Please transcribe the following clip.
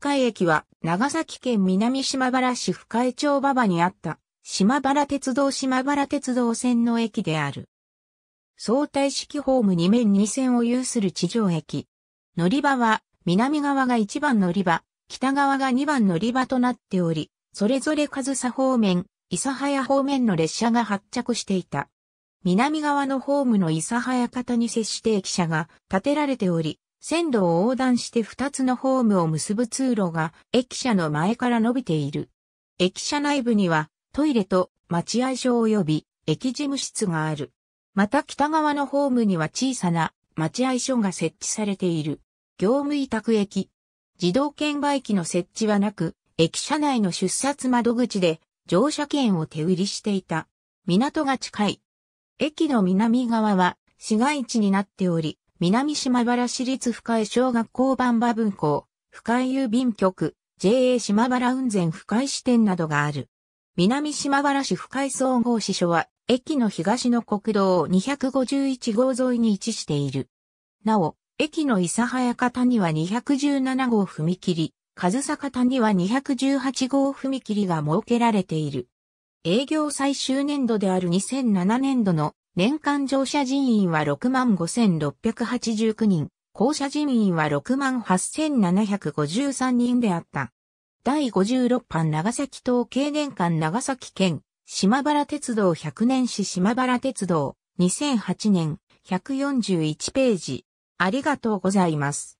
深井駅は長崎県南島原市深井町馬場にあった島原鉄道島原鉄道線の駅である。相対式ホーム2面2線を有する地上駅。乗り場は南側が1番乗り場、北側が2番乗り場となっており、それぞれ上総方面、諫早方面の列車が発着していた。南側のホームの諫早方に接して駅舎が建てられており、線路を横断して2つのホームを結ぶ通路が駅舎の前から伸びている。駅舎内部にはトイレと待合所及び駅事務室がある。また北側のホームには小さな待合所が設置されている。業務委託駅。自動券売機の設置はなく、駅舎内の出札窓口で乗車券を手売りしていた。港が近い。駅の南側は市街地になっており、南島原市立深江小学校番場分校、深江郵便局、JA 島原雲仙深江支店などがある。南島原市深江総合支所は、駅の東の国道251号沿いに位置している。なお、駅の諫早方には217号踏切、上坂方には218号踏切が設けられている。営業最終年度である2007年度の年間乗車人員は65,689人、降車人員は68,753人であった。第56班長崎統計年間長崎県、島原鉄道100年市島原鉄道、2008年、141ページ。ありがとうございます。